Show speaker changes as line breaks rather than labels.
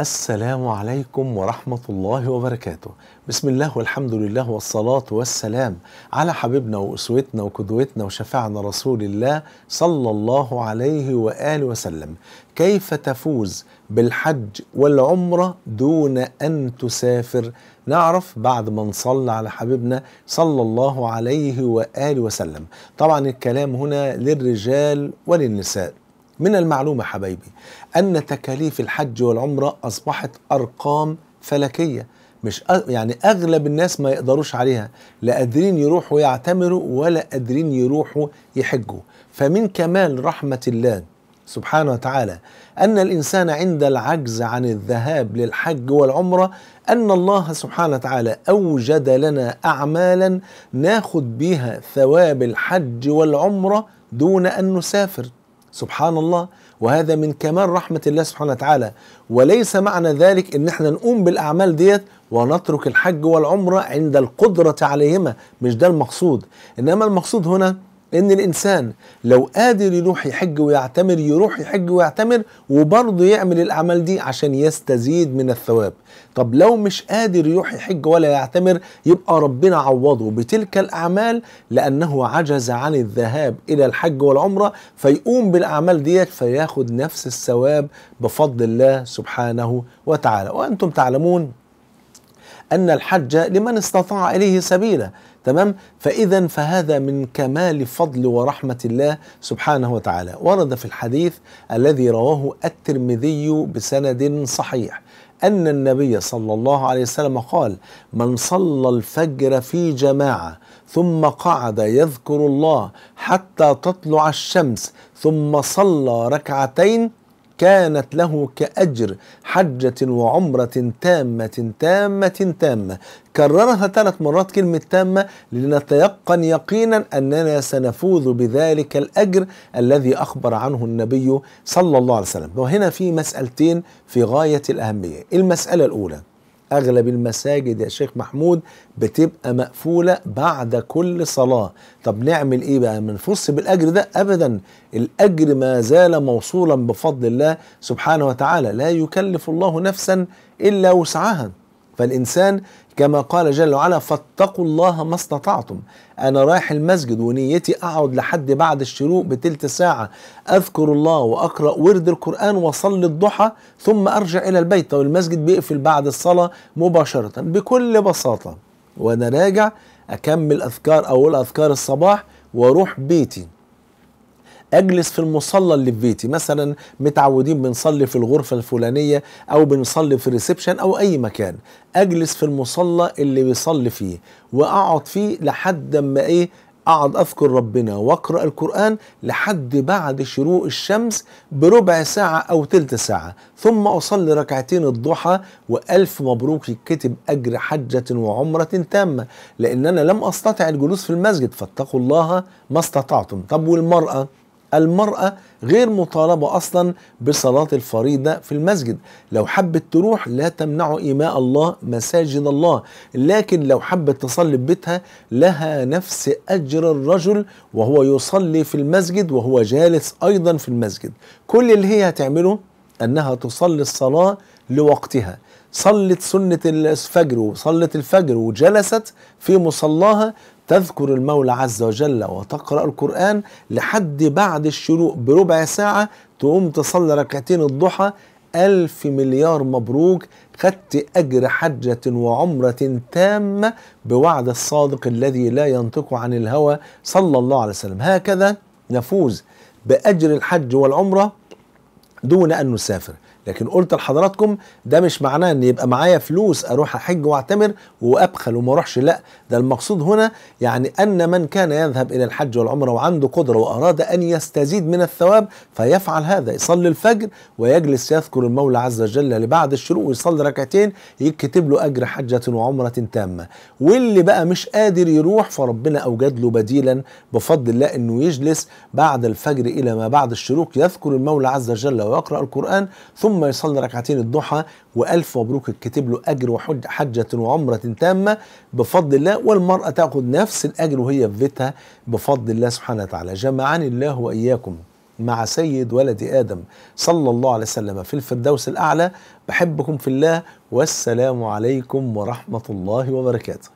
السلام عليكم ورحمة الله وبركاته بسم الله والحمد لله والصلاة والسلام على حبيبنا وأسوتنا وقدوتنا وشفعنا رسول الله صلى الله عليه وآله وسلم كيف تفوز بالحج والعمرة دون أن تسافر نعرف بعد ما نصلي على حبيبنا صلى الله عليه وآله وسلم طبعا الكلام هنا للرجال وللنساء من المعلومة حبايبي أن تكاليف الحج والعمرة أصبحت أرقام فلكية مش يعني اغلب الناس ما يقدروش عليها لا قادرين يروحوا يعتمروا ولا قادرين يروحوا يحجوا فمن كمال رحمه الله سبحانه وتعالى ان الانسان عند العجز عن الذهاب للحج والعمره ان الله سبحانه وتعالى اوجد لنا اعمالا ناخد بها ثواب الحج والعمره دون ان نسافر سبحان الله وهذا من كمال رحمة الله سبحانه وتعالى وليس معنى ذلك ان احنا نقوم بالاعمال ديت ونترك الحج والعمرة عند القدرة عليهما مش ده المقصود انما المقصود هنا ان الانسان لو قادر يروح يحج ويعتمر يروح يحج ويعتمر وبرضه يعمل الاعمال دي عشان يستزيد من الثواب طب لو مش قادر يروح يحج ولا يعتمر يبقى ربنا عوضه بتلك الاعمال لانه عجز عن الذهاب الى الحج والعمره فيقوم بالاعمال ديت فياخد نفس الثواب بفضل الله سبحانه وتعالى وانتم تعلمون أن الحج لمن استطاع إليه سبيلا تمام فإذا فهذا من كمال فضل ورحمة الله سبحانه وتعالى ورد في الحديث الذي رواه الترمذي بسند صحيح أن النبي صلى الله عليه وسلم قال من صلى الفجر في جماعة ثم قعد يذكر الله حتى تطلع الشمس ثم صلى ركعتين كانت له كأجر حجة وعمرة تامة تامة تامة كررها ثلاث مرات كلمة تامة لنتيقن يقينا أننا سنفوز بذلك الأجر الذي أخبر عنه النبي صلى الله عليه وسلم وهنا في مسألتين في غاية الأهمية المسألة الأولى اغلب المساجد يا شيخ محمود بتبقى مقفوله بعد كل صلاه طب نعمل ايه بقى منفص بالاجر ده ابدا الاجر ما زال موصولا بفضل الله سبحانه وتعالى لا يكلف الله نفسا الا وسعها فالإنسان كما قال جل وعلا فاتقوا الله ما استطعتم أنا رايح المسجد ونيتي أقعد لحد بعد الشروق بتلت ساعة أذكر الله وأقرأ ورد القرآن وأصلي الضحى ثم أرجع إلى البيت والمسجد بيقفل بعد الصلاة مباشرة بكل بساطة وأنا راجع أكمل أذكار أول أذكار الصباح وأروح بيتي اجلس في المصلى اللي في بيتي مثلا متعودين بنصلي في الغرفه الفلانيه او بنصلي في الريسبشن او اي مكان اجلس في المصلى اللي بيصلي فيه واقعد فيه لحد ما ايه اقعد اذكر ربنا واقرا القران لحد بعد شروق الشمس بربع ساعه او ثلث ساعه ثم اصلي ركعتين الضحى والف مبروك يتكتب اجر حجه وعمره تامه لان انا لم استطع الجلوس في المسجد فاتقوا الله ما استطعتم طب والمراه المرأة غير مطالبة أصلا بصلاة الفريضة في المسجد لو حبت تروح لا تمنع إيماء الله مساجد الله لكن لو حبت تصلي ببيتها لها نفس أجر الرجل وهو يصلي في المسجد وهو جالس أيضا في المسجد كل اللي هي هتعمله أنها تصلي الصلاة لوقتها صلت سنة الفجر وصلت الفجر وجلست في مصلاها تذكر المولى عز وجل وتقرأ القرآن لحد بعد الشروق بربع ساعة تقوم تصلي ركعتين الضحى ألف مليار مبروك خدت أجر حجة وعمرة تامة بوعد الصادق الذي لا ينطق عن الهوى صلى الله عليه وسلم هكذا نفوز بأجر الحج والعمرة دون أن نسافر لكن قلت لحضراتكم ده مش معناه ان يبقى معايا فلوس اروح احج واعتمر وابخل وما اروحش لا ده المقصود هنا يعني ان من كان يذهب الى الحج والعمره وعنده قدره واراد ان يستزيد من الثواب فيفعل هذا يصلي الفجر ويجلس يذكر المولى عز وجل لبعد الشروق ويصلي ركعتين يتكتب له اجر حجه وعمره تامه واللي بقى مش قادر يروح فربنا اوجد له بديلا بفضل الله انه يجلس بعد الفجر الى ما بعد الشروق يذكر المولى عز وجل ويقرا القران ثم ثم يصلي ركعتين الضحى والف مبروك اتكتب له اجر وحج حجه وعمره تامه بفضل الله والمراه تاخذ نفس الاجر وهي في بيتها بفضل الله سبحانه وتعالى جمعني الله واياكم مع سيد ولد ادم صلى الله عليه وسلم في الفردوس الاعلى بحبكم في الله والسلام عليكم ورحمه الله وبركاته